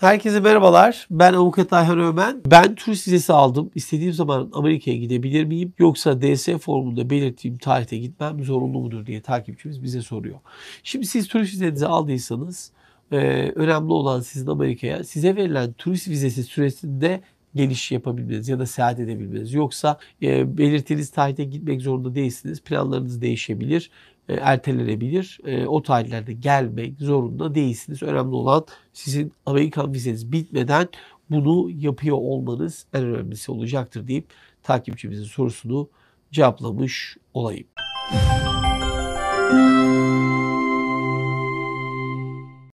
Herkese merhabalar. Ben Avukat Ayhan Ömen. Ben turist vizesi aldım. İstediğim zaman Amerika'ya gidebilir miyim? Yoksa DS formunda belirttiğim tarihte gitmem zorunlu mudur diye takipçimiz bize soruyor. Şimdi siz turist vizenizi aldıysanız önemli olan sizin Amerika'ya size verilen turist vizesi süresinde geliş yapabiliriz ya da seyahat edebilmeniz Yoksa e, belirtili tarihte gitmek zorunda değilsiniz. Planlarınız değişebilir, e, ertelenebilir. E, o tarihlerde gelmek zorunda değilsiniz. Önemli olan sizin Amerikan vizeniz bitmeden bunu yapıyor olmanız en önemlisi olacaktır deyip takipçimizin sorusunu cevaplamış olayım. Müzik